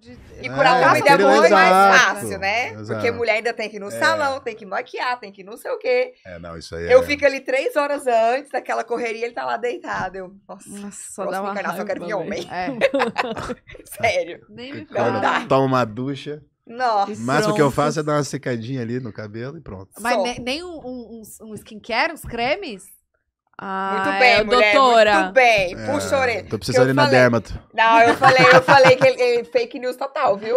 De, e é, curar é, ainda é muito mais fácil, né? Exato. Porque mulher ainda tem que ir no é. salão, tem que maquiar, tem que não sei o quê. É, não, isso aí Eu é... fico ali três horas antes daquela correria, ele tá lá deitado. Eu, nossa, nossa só dá uma encarnação, eu quero ver homem. É. Sério. Nem me fala. Toma uma ducha. Nossa. Mas o que eu faço é dar uma secadinha ali no cabelo e pronto. Mas ne nem um, um, um skincare, uns cremes? Ah, muito bem, é, mulher, doutora. Muito bem. É, Puxa a Tô precisando ir na dermato. Não, eu falei, eu falei que ele, ele, fake news total, viu?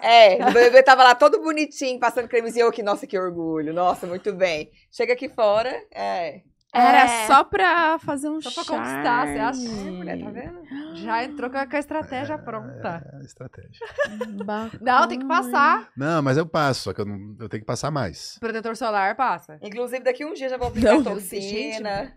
é, o bebê tava lá todo bonitinho, passando cremezinho. que, nossa, que orgulho. Nossa, muito bem. Chega aqui fora, é. Era é. só pra fazer um Só pra conquistar, você acha? É, mulher, tá vendo? Já entrou com a estratégia é, pronta. É, é estratégia. não, tem que passar. Não, mas eu passo, só que eu, não, eu tenho que passar mais. Protetor solar, passa. Inclusive, daqui um dia já vou aplicar não, toxina. Gente,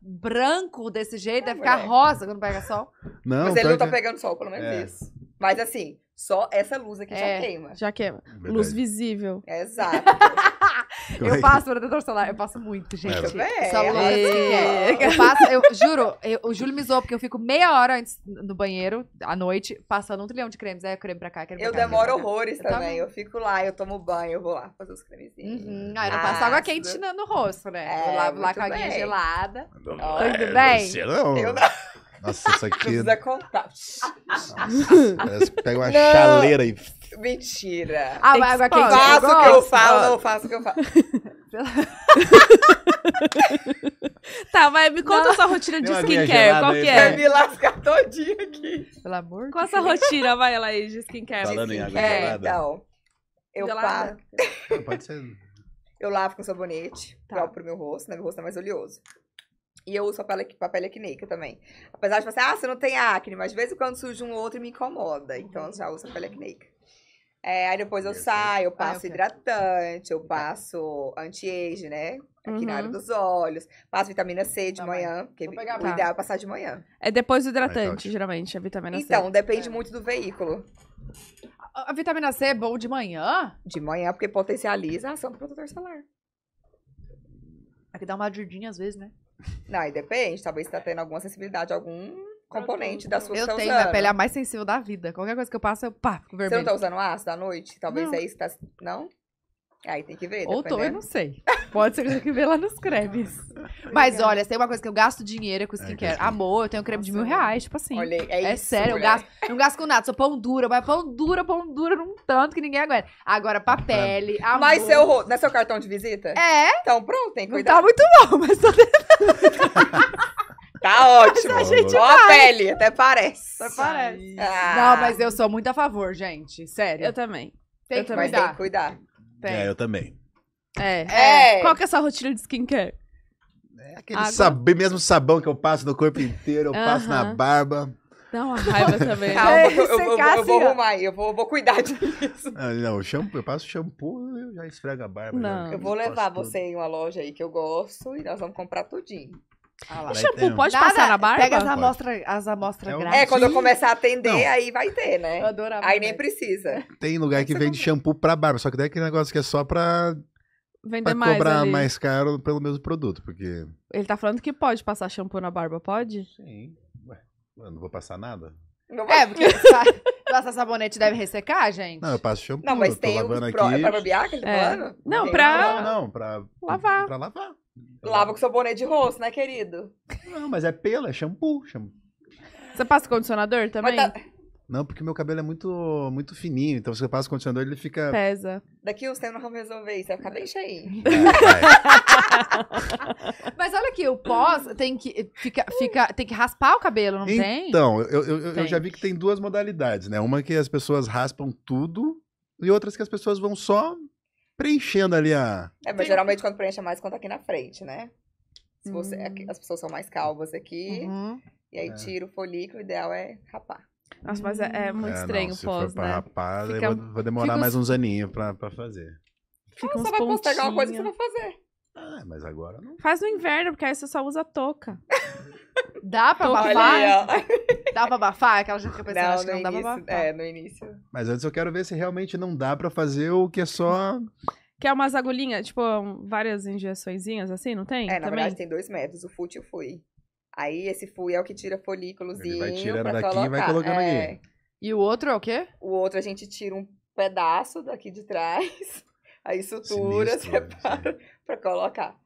branco desse jeito, deve ficar mulher. rosa quando pega sol. Não, Mas ele não tá pegando sol, pelo menos É. isso. Mas assim, só essa luz aqui é, já queima. Já queima. Verdade. Luz visível. Exato. eu é passo protetor solar, eu passo muito, gente. É, bem, é Só assim, é. Eu passo, eu juro, eu, o Júlio me zoou porque eu fico meia hora antes no banheiro, à noite, passando um trilhão de cremes. Aí é, creme pra cá, creme Eu pra cá, demoro horrores também. Eu, eu fico lá, eu tomo banho, eu vou lá fazer os cremezinhos. Uhum. ah, eu não passo ah, água quente no, no rosto, né? É, eu lavo lá com a aguinha gelada. Não, Tudo bem? Você não. Eu não. Nossa, isso aqui. Precisa contar. Nossa, parece que pega uma não. chaleira e. Mentira. Ah, mas agora quem Faço o que eu falo, não faço o que eu falo. tá, vai, me conta a sua rotina de skincare. Qual que é? Vai me lascar todinha aqui. Pelo amor de Deus. Qual essa rotina, vai, aí, de skincare? Falando skincare. em água é, gelada. É, então. Eu lavo Pode ser. Eu lavo com sabonete, tá. pro meu rosto, né? Meu rosto é mais oleoso. E eu uso a pele acneica também. Apesar de você, assim, ah, você não tem acne, mas de vez em quando surge um outro e me incomoda. Uhum. Então eu já uso a acneico. É, aí depois eu saio, eu ah, passo ah, hidratante, eu tá. passo anti-age, né? Aqui uhum. na área uhum. dos olhos. Passo vitamina C de tá manhã, porque o ideal é passar de manhã. É depois do ah, hidratante, é geralmente, a vitamina C. Então, depende é. muito do veículo. A, a, vitamina C é bom de manhã? De manhã, porque potencializa a ação do protetor solar. É que dá uma ajudinha às vezes, né? Não, aí depende. Talvez você tá tendo alguma sensibilidade, algum componente da sua Eu tá tenho, usando. pele é a mais sensível da vida. Qualquer coisa que eu passo, eu pá, fico Você não tá usando ácido à noite? Talvez Não. é isso que tá... Não? Aí tem que ver, Ou tô, eu não sei. Pode ser que eu tenha que ver lá nos cremes. Mas olha, tem uma coisa que eu gasto dinheiro é com skincare. gasto. Amor, eu tenho creme de mil reais, tipo assim. Olha, é, É isso, sério, mulher. eu gasto, não gasto com nada, sou pão dura, mas pão dura, pão dura num tanto que ninguém aguenta. Agora, pra pele, Mas seu, ro- não é seu cartão de visita? É, Então pronto, tem que não cuidar. tá muito bom, mas tô tentando. Tá ótimo. Mas a gente Ó pele, até parece. Até parece. Ah. Não, mas eu sou muito a favor, gente. Sério. Eu também. Tem eu que também. cuidar. Tem que cuidar. Tem. É, eu também. É. é. é. Qual que é a sua rotina de skincare? É aquele sab mesmo sabão que eu passo no corpo inteiro, eu uh -huh. passo na barba. Dá uma raiva também. Calma, é, eu, eu, eu, eu, vou assim, arrumar aí, eu vou, vou cuidar disso. Não, ah, não shampoo, eu passo shampoo, eu já esfrego a barba. Não. Já, eu vou levar você tudo. em uma loja aí que eu gosto e nós vamos comprar tudinho. Ah, o shampoo tem... pode passar na barba? Pega as amostras as amostra é, grátis. É, quando eu começar a atender, não. aí vai ter, né? Eu adorava. Aí nem precisa. É. Tem lugar que vende shampoo pra barba, só que daí aquele negócio que é só pra vender mais cobrar ali. mais caro pelo mesmo produto, porque... Ele tá falando que pode passar shampoo na barba, pode? Sim. Eu não vou passar nada? É, porque passar sabonete deve ressecar, gente? Não, eu passo shampoo. Não, mas tem lavando pro... É pra barbear que ele tá é. Não, pra... Não, não, pra... Lavar. Pra lavar. Lava com sabonete de rosto, né, querido? Não, mas é pelo, é shampoo. shampoo. Você passa condicionador também? Mas tá... Não, porque meu cabelo é muito, muito fininho, então você passa o condicionador ele fica. Pesa. Daqui uns tempos nós vamos resolver isso, vai ficar bem cheio. É, mas olha aqui, o pós tem que, fica, fica, tem que raspar o cabelo, não tem? Então, eu, eu, eu já vi que tem duas modalidades, né? Uma que as pessoas raspam tudo e outras que as pessoas vão só preenchendo ali a. É, mas geralmente quando preenche é mais, quando tá aqui na frente, né? Se você, uhum. As pessoas são mais calvas aqui. Uhum. E aí é. tira o folículo, o ideal é rapar. Nossa, mas é, é muito é, estranho não, se pós, for né? rapaz, fica... eu vou, demorar mais uns aninhos pra, pra fazer. Fica Como ah, você vai postar alguma coisa que você vai fazer? Ah, mas agora não. Faz no inverno, porque aí você só usa touca. Dá pra abafar? dá pra abafar? Aquela gente fica pensando, não, acho que não início, dá pra abafar. É, no início. Mas antes eu quero ver se realmente não dá pra fazer o que é só... Que é umas agulhinhas, tipo, várias injeçõezinhas assim, não tem? É, na Também? verdade tem dois métodos, o fute e o fui. Aí esse fui é o que tira folículozinho. Ele vai tirando daqui colocar. e vai colocando é. aqui. E o outro é o quê? O outro a gente tira um pedaço daqui de trás, aí sutura, Sinistro, né? separa pra colocar.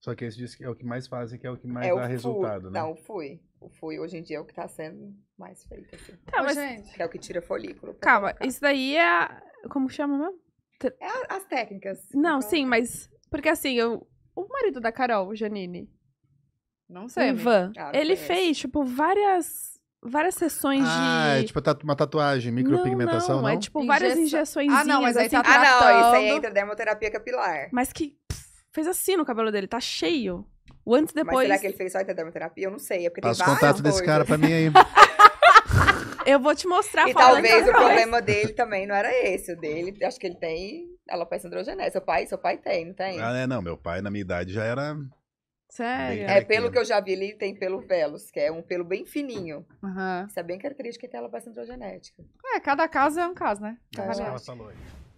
Só que esse diz que é o que mais fazem, que é o que mais é dá resultado, né? Não, o fui. O fui hoje em dia é o que tá sendo mais feito. Assim. Tá, mas... Que é o que tira folículo. Calma, colocar. isso daí é. Como chama mesmo? É as técnicas. Não, então... sim, mas. Porque assim, eu... o marido da Carol, o Janine, não sei. Um van. Cara, ah, ele fez, tipo, várias várias sessões ah, de. É tipo uma tatuagem, micropigmentação. Não, é não, não? é tipo várias injeções. Ah, não, mas aí assim, tá Ah, não, isso aí entra dermoterapia capilar. Mas que pff, fez assim no cabelo dele, tá cheio. O antes depois. Mas será que ele fez só dermoterapia? Eu não sei. É Passa o contato coisas. desse cara pra mim aí. Eu vou te mostrar E talvez o problema dele também não era esse. O dele, acho que ele tem alopecia androgenésia. Seu pai, seu pai tem, não tem? Ah, é, não. Meu pai, na minha idade, já era Sério? É, pelo que eu já vi, ele tem pelo pelos, que é um pelo bem fininho. Uhum. Isso é bem característica ela para a androgenética. É, cada caso é um caso, né? É. Ela falou aí.